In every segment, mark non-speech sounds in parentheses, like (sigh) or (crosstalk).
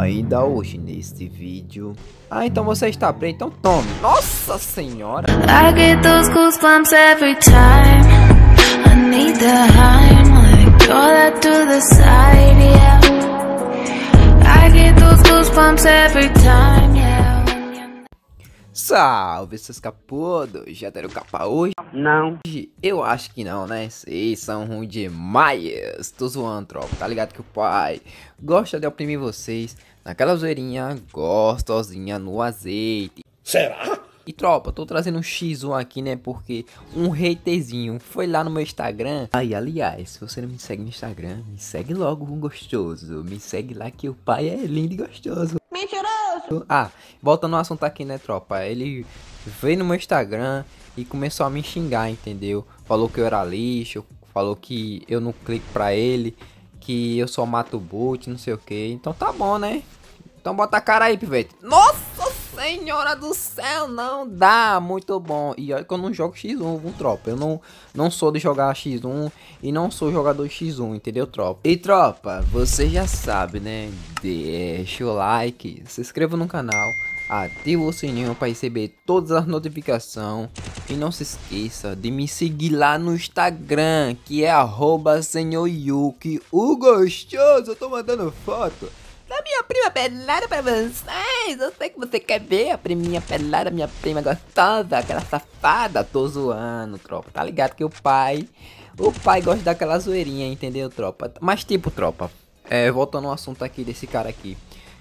ainda hoje neste vídeo. Ah, então você está preso, então tome. Nossa senhora! I get those goosebumps every time I need the high, like throw that to the side, yeah I get those goosebumps every time Salve seus capudos, já deram capa hoje? Não Eu acho que não, né? Vocês são ruins demais Tô zoando, tropa, tá ligado que o pai gosta de oprimir vocês Naquela zoeirinha gostosinha no azeite Será? E tropa, tô trazendo um X1 aqui, né? Porque um haterzinho foi lá no meu Instagram. Aí, aliás, se você não me segue no Instagram, me segue logo, um gostoso. Me segue lá que o pai é lindo e gostoso. Mentiroso! Ah, voltando ao assunto aqui, né, tropa? Ele veio no meu Instagram e começou a me xingar, entendeu? Falou que eu era lixo, falou que eu não clico pra ele, que eu só mato boot, não sei o que. Então tá bom, né? Então bota a cara aí, pivete. Nossa! senhora do céu, não dá, muito bom. E olha que eu não jogo X1, viu, tropa? Eu não, não sou de jogar X1 e não sou jogador X1, entendeu, tropa? E tropa, você já sabe, né? Deixa o like, se inscreva no canal, ativa o sininho para receber todas as notificações. E não se esqueça de me seguir lá no Instagram, que é arroba senhor Yuki, o gostoso, eu tô mandando foto minha prima pelada pra vocês. Eu sei que você quer ver a priminha pelada, minha prima gostosa, aquela safada. Tô zoando, tropa. Tá ligado que o pai. O pai gosta daquela zoeirinha, entendeu, tropa? Mas, tipo, tropa. É, voltando ao assunto aqui desse cara aqui.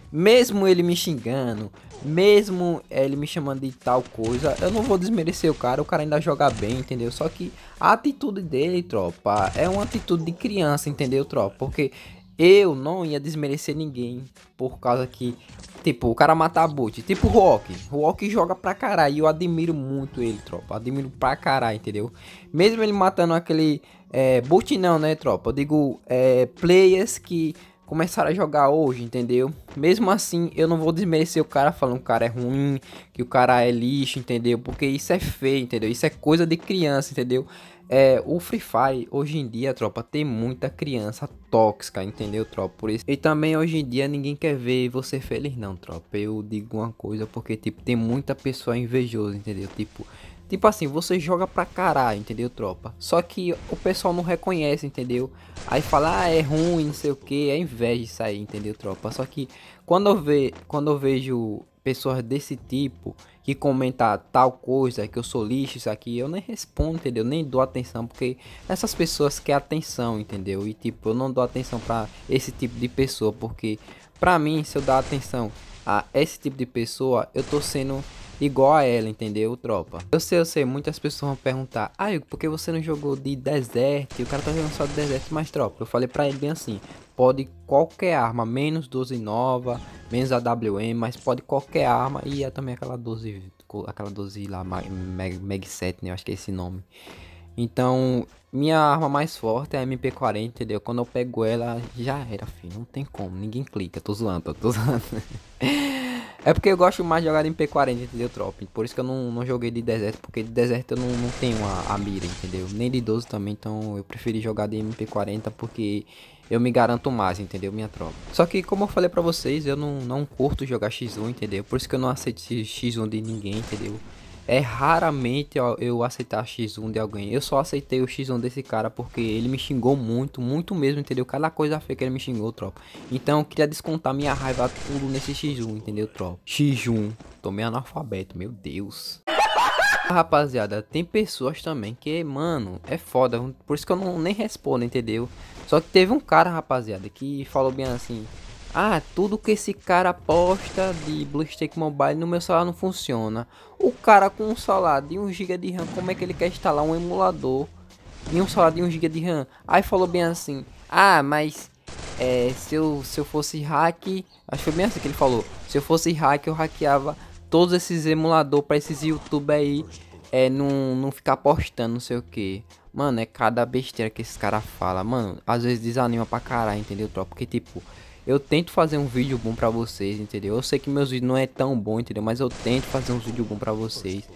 Mesmo ele me xingando, mesmo ele me chamando de tal coisa, eu não vou desmerecer o cara, o cara ainda joga bem, entendeu? Só que a atitude dele, tropa, é uma atitude de criança, entendeu, tropa? Porque eu não ia desmerecer ninguém por causa que, tipo, o cara mata a boot. Tipo o Rock. O Rock joga pra caralho. E eu admiro muito ele, tropa. Admiro pra caralho, entendeu? Mesmo ele matando aquele. É, boot não, né, tropa? Eu digo é, players que começaram a jogar hoje, entendeu? Mesmo assim, eu não vou desmerecer o cara falando que o cara é ruim, que o cara é lixo, entendeu? Porque isso é feio, entendeu? Isso é coisa de criança, entendeu? É, o Free Fire, hoje em dia, tropa, tem muita criança tóxica, entendeu, tropa? Por isso. E também hoje em dia ninguém quer ver você feliz, não, tropa. Eu digo uma coisa porque, tipo, tem muita pessoa invejosa, entendeu? Tipo, Tipo assim, você joga pra caralho, entendeu, tropa? Só que o pessoal não reconhece, entendeu? Aí fala, ah, é ruim, não sei o que, é inveja isso aí, entendeu, tropa? Só que quando eu, ve quando eu vejo pessoas desse tipo que comentam tal coisa, que eu sou lixo, isso aqui, eu nem respondo, entendeu? Nem dou atenção, porque essas pessoas querem atenção, entendeu? E tipo, eu não dou atenção pra esse tipo de pessoa, porque pra mim, se eu dar atenção a esse tipo de pessoa, eu tô sendo igual a ela, entendeu, tropa? Eu sei, eu sei, muitas pessoas vão perguntar, ah, Hugo, por que você não jogou de deserto? E o cara tá jogando só de deserto, mas tropa, eu falei pra ele bem assim, pode qualquer arma, menos 12 nova, menos a WM, mas pode qualquer arma e é também aquela 12, aquela 12 lá, Meg, Meg 7, né, eu acho que é esse nome. Então, minha arma mais forte é a MP40, entendeu? Quando eu pego ela, já era, filho. Não tem como. Ninguém clica. Tô zoando, tô, tô zoando. (laughs) É porque eu gosto mais de jogar em mp 40 entendeu, tropa? Por isso que eu não, não joguei de deserto, porque de deserto eu não, não tenho a, a mira, entendeu? Nem de 12 também, então eu preferi jogar de MP40 porque eu me garanto mais, entendeu, minha tropa? Só que, como eu falei pra vocês, eu não, não curto jogar X1, entendeu? Por isso que eu não aceito X1 de ninguém, entendeu? É raramente ó, eu aceitar X1 de alguém. Eu só aceitei o X1 desse cara porque ele me xingou muito, muito mesmo, entendeu? Cada coisa feia que ele me xingou, tropa. Então eu queria descontar minha raiva tudo nesse X1, entendeu, tropa? X1. Tomei analfabeto, meu Deus. Ah, rapaziada, tem pessoas também que, mano, é foda. Por isso que eu não nem respondo, entendeu? Só que teve um cara, rapaziada, que falou bem assim. Ah, tudo que esse cara posta de BlueStack Mobile no meu celular não funciona. O cara com um celular de 1 GB de RAM, como é que ele quer instalar um emulador em um celular de 1 GB de RAM? Aí falou bem assim: Ah, mas é, se, eu, se eu fosse hack, acho que foi bem assim que ele falou: Se eu fosse hack, eu hackeava todos esses emulador para esses YouTube aí é, não, não ficar postando, não sei o que. Mano, é cada besteira que esse cara fala. Mano, às vezes desanima pra caralho, entendeu, tropa? Porque, tipo, eu tento fazer um vídeo bom pra vocês, entendeu? Eu sei que meus vídeos não é tão bom, entendeu? Mas eu tento fazer uns vídeos bom pra vocês.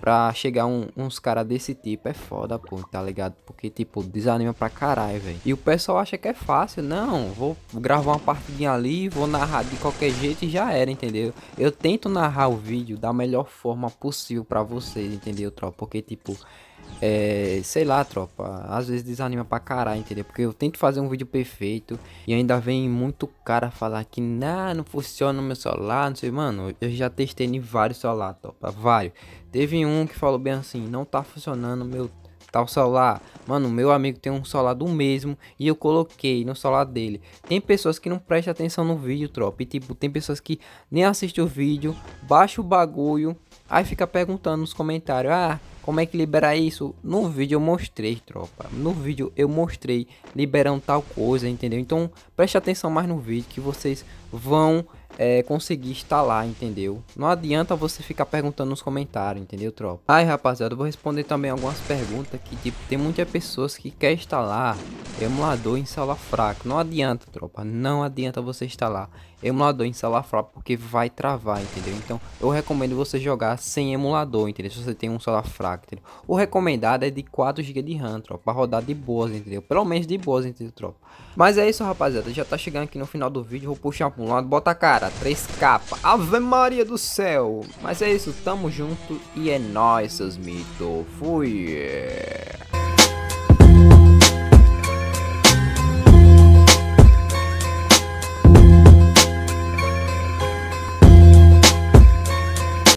Pra chegar um, uns caras desse tipo é foda, pô, tá ligado? Porque, tipo, desanima pra caralho, velho. E o pessoal acha que é fácil. Não, vou gravar uma partidinha ali, vou narrar de qualquer jeito e já era, entendeu? Eu tento narrar o vídeo da melhor forma possível pra vocês, entendeu, tropa? Porque, tipo, é, sei lá, tropa. Às vezes desanima pra caralho, entendeu? Porque eu tento fazer um vídeo perfeito e ainda vem muito cara falar que nah, não funciona o meu celular, não sei, mano. Eu já testei em vários celular, tropa, vários. Teve um que falou bem assim, não tá funcionando meu tal celular. Mano, meu amigo tem um celular do mesmo e eu coloquei no celular dele. Tem pessoas que não prestam atenção no vídeo, tropa. E tipo, tem pessoas que nem assistem o vídeo, baixa o bagulho, aí fica perguntando nos comentários, ah como é que liberar isso? No vídeo eu mostrei, tropa. No vídeo eu mostrei liberando tal coisa, entendeu? Então preste atenção mais no vídeo que vocês vão é, conseguir instalar, entendeu? Não adianta você ficar perguntando nos comentários, entendeu, tropa? Ai, rapaziada, eu vou responder também algumas perguntas que, tipo, tem muitas pessoas que quer instalar emulador em celular fraco. Não adianta, tropa, não adianta você instalar emulador em celular fraco porque vai travar, entendeu? Então, eu recomendo você jogar sem emulador, entendeu? Se você tem um celular fraco, entendeu? O recomendado é de 4 GB de RAM, tropa, pra rodar de boas, entendeu? Pelo menos de boas, entendeu, tropa? Mas é isso, rapaziada, já tá chegando aqui no final do vídeo, vou puxar pra um lado, bota a cara cara, 3 k Ave Maria do céu. Mas é isso, tamo junto e é nóis, seus mitos. Fui.